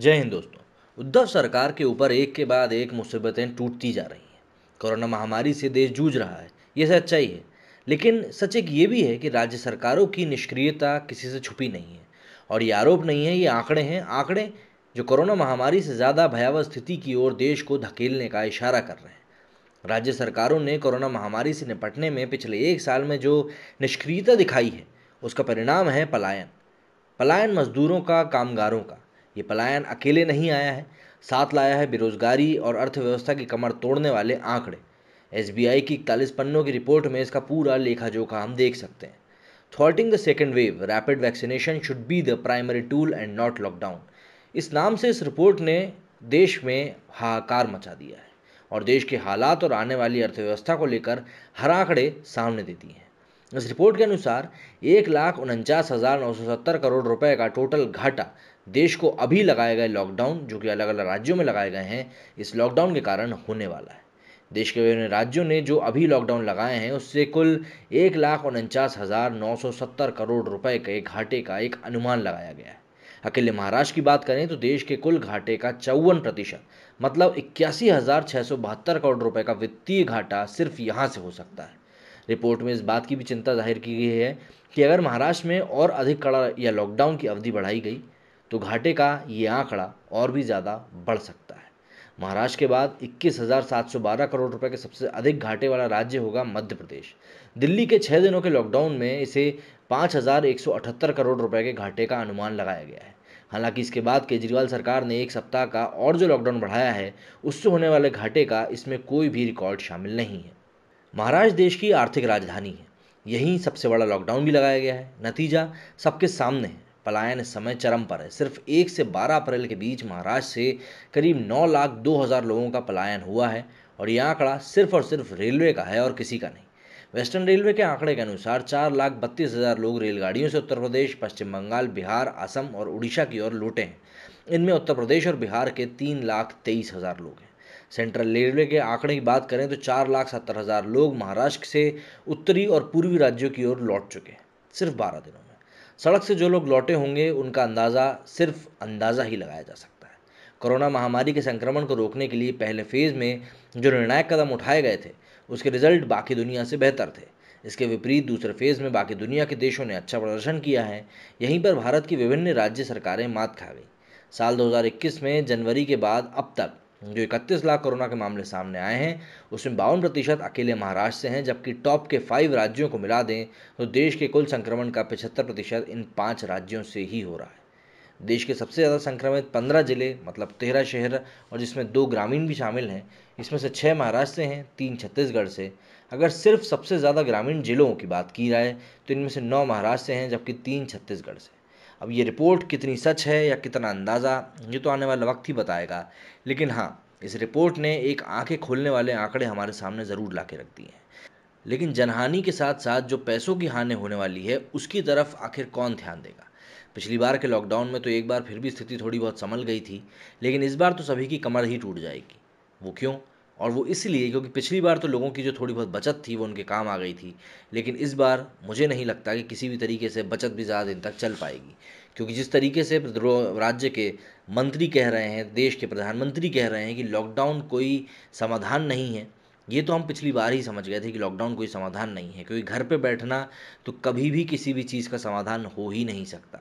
जय हिंद दोस्तों उद्धव सरकार के ऊपर एक के बाद एक मुसीबतें टूटती जा रही हैं कोरोना महामारी से देश जूझ रहा है ये सच्चाई है लेकिन सच एक ये भी है कि राज्य सरकारों की निष्क्रियता किसी से छुपी नहीं है और ये आरोप नहीं है ये आंकड़े हैं आंकड़े जो कोरोना महामारी से ज़्यादा भयावह स्थिति की ओर देश को धकेलने का इशारा कर रहे हैं राज्य सरकारों ने कोरोना महामारी से निपटने में पिछले एक साल में जो निष्क्रियता दिखाई है उसका परिणाम है पलायन पलायन मजदूरों का कामगारों का ये पलायन अकेले नहीं आया है साथ लाया है बेरोजगारी और अर्थव्यवस्था की कमर तोड़ने वाले आंकड़े एस की इकतालीस पन्नों की रिपोर्ट में इसका पूरा लेखा जोखा हम देख सकते हैं thwarting the second wave rapid vaccination should be the primary tool and not lockdown इस नाम से इस रिपोर्ट ने देश में हाहाकार मचा दिया है और देश के हालात और आने वाली अर्थव्यवस्था को लेकर हर आंकड़े सामने देती हैं इस रिपोर्ट के अनुसार एक लाख उनचास हज़ार नौ सौ सत्तर करोड़ रुपए का टोटल घाटा देश को अभी लगाए गए लॉकडाउन जो कि अलग अलग राज्यों में लगाए गए हैं इस लॉकडाउन के कारण होने वाला है देश के विभिन्न राज्यों ने जो अभी लॉकडाउन लगाए हैं उससे कुल एक लाख उनचास हज़ार नौ सौ सत्तर करोड़ रुपए के घाटे का एक अनुमान लगाया गया है अकेले महाराष्ट्र की बात करें तो देश के कुल घाटे का चौवन प्रतिशत मतलब इक्यासी हज़ार छः सौ बहत्तर करोड़ रुपए का वित्तीय घाटा सिर्फ यहाँ से हो सकता है रिपोर्ट में इस बात की भी चिंता जाहिर की गई है कि अगर महाराष्ट्र में और अधिक कड़ा या लॉकडाउन की अवधि बढ़ाई गई तो घाटे का ये आंकड़ा और भी ज़्यादा बढ़ सकता है महाराष्ट्र के बाद इक्कीस हज़ार सात सौ बारह करोड़ रुपए के सबसे अधिक घाटे वाला राज्य होगा मध्य प्रदेश दिल्ली के छः दिनों के लॉकडाउन में इसे पाँच हज़ार एक सौ अठहत्तर करोड़ रुपए के घाटे का अनुमान लगाया गया है हालांकि इसके बाद केजरीवाल सरकार ने एक सप्ताह का और जो लॉकडाउन बढ़ाया है उससे होने वाले घाटे का इसमें कोई भी रिकॉर्ड शामिल नहीं है महाराष्ट्र देश की आर्थिक राजधानी है यहीं सबसे बड़ा लॉकडाउन भी लगाया गया है नतीजा सबके सामने है पलायन समय चरम पर है सिर्फ एक से बारह अप्रैल के बीच महाराष्ट्र से करीब नौ लाख दो हज़ार लोगों का पलायन हुआ है और यह आंकड़ा सिर्फ और सिर्फ रेलवे का है और किसी का नहीं वेस्टर्न रेलवे के आंकड़े के अनुसार चार लाख बत्तीस हज़ार लोग रेलगाड़ियों से उत्तर प्रदेश पश्चिम बंगाल बिहार असम और उड़ीसा की ओर लूटे हैं इनमें उत्तर प्रदेश और बिहार के तीन लाख तेईस हज़ार लोग हैं सेंट्रल रेलवे के आंकड़े की बात करें तो चार लाख सत्तर हज़ार लोग महाराष्ट्र से उत्तरी और पूर्वी राज्यों की ओर लौट चुके हैं सिर्फ बारह दिनों में सड़क से जो लोग लौटे होंगे उनका अंदाज़ा सिर्फ अंदाज़ा ही लगाया जा सकता है कोरोना महामारी के संक्रमण को रोकने के लिए पहले फेज़ में जो निर्णायक कदम उठाए गए थे उसके रिजल्ट बाकी दुनिया से बेहतर थे इसके विपरीत दूसरे फेज़ में बाकी दुनिया के देशों ने अच्छा प्रदर्शन किया है यहीं पर भारत की विभिन्न राज्य सरकारें मात खा गई साल 2021 में जनवरी के बाद अब तक जो इकतीस लाख कोरोना के मामले सामने आए हैं उसमें बावन प्रतिशत अकेले महाराष्ट्र से हैं जबकि टॉप के फाइव राज्यों को मिला दें तो देश के कुल संक्रमण का पचहत्तर प्रतिशत इन पाँच राज्यों से ही हो रहा है देश के सबसे ज़्यादा संक्रमित पंद्रह जिले मतलब तेरह शहर और जिसमें दो ग्रामीण भी शामिल हैं इसमें से छः महाराष्ट्र से हैं तीन छत्तीसगढ़ से अगर सिर्फ सबसे ज़्यादा ग्रामीण जिलों की बात की जाए तो इनमें से नौ महाराष्ट्र से हैं जबकि तीन छत्तीसगढ़ से अब ये रिपोर्ट कितनी सच है या कितना अंदाज़ा ये तो आने वाला वक्त ही बताएगा लेकिन हाँ इस रिपोर्ट ने एक आंखें खोलने वाले आंकड़े हमारे सामने ज़रूर ला के रख दिए हैं लेकिन जनहानि के साथ साथ जो पैसों की हानि होने वाली है उसकी तरफ आखिर कौन ध्यान देगा पिछली बार के लॉकडाउन में तो एक बार फिर भी स्थिति थोड़ी बहुत संभल गई थी लेकिन इस बार तो सभी की कमर ही टूट जाएगी वो क्यों और वो इसलिए क्योंकि पिछली बार तो लोगों की जो थोड़ी बहुत बचत थी वो उनके काम आ गई थी लेकिन इस बार मुझे नहीं लगता कि किसी भी तरीके से बचत भी ज़्यादा दिन तक चल पाएगी क्योंकि जिस तरीके से राज्य के मंत्री कह रहे हैं देश के प्रधानमंत्री कह रहे हैं कि लॉकडाउन कोई समाधान नहीं है ये तो हम पिछली बार ही समझ गए थे कि लॉकडाउन कोई समाधान नहीं है क्योंकि घर पे बैठना तो कभी भी किसी भी चीज़ का समाधान हो ही नहीं सकता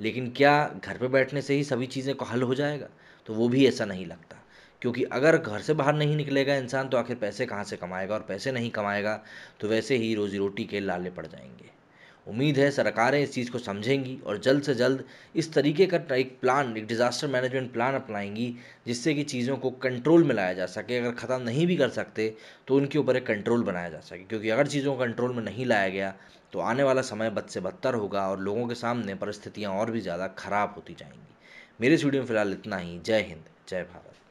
लेकिन क्या घर पे बैठने से ही सभी चीज़ें को हल हो जाएगा तो वो भी ऐसा नहीं लगता क्योंकि अगर घर से बाहर नहीं निकलेगा इंसान तो आखिर पैसे कहाँ से कमाएगा और पैसे नहीं कमाएगा तो वैसे ही रोज़ी रोटी के लाले पड़ जाएंगे उम्मीद है सरकारें इस चीज़ को समझेंगी और जल्द से जल्द इस तरीके का एक प्लान एक डिज़ास्टर मैनेजमेंट प्लान अपनाएंगी जिससे कि चीज़ों को कंट्रोल में लाया जा सके अगर ख़त्म नहीं भी कर सकते तो उनके ऊपर एक कंट्रोल बनाया जा सके क्योंकि अगर चीज़ों को कंट्रोल में नहीं लाया गया तो आने वाला समय बद से बदतर होगा और लोगों के सामने परिस्थितियाँ और भी ज़्यादा ख़राब होती जाएंगी मेरे स्टूडियो में फ़िलहाल इतना ही जय हिंद जय भारत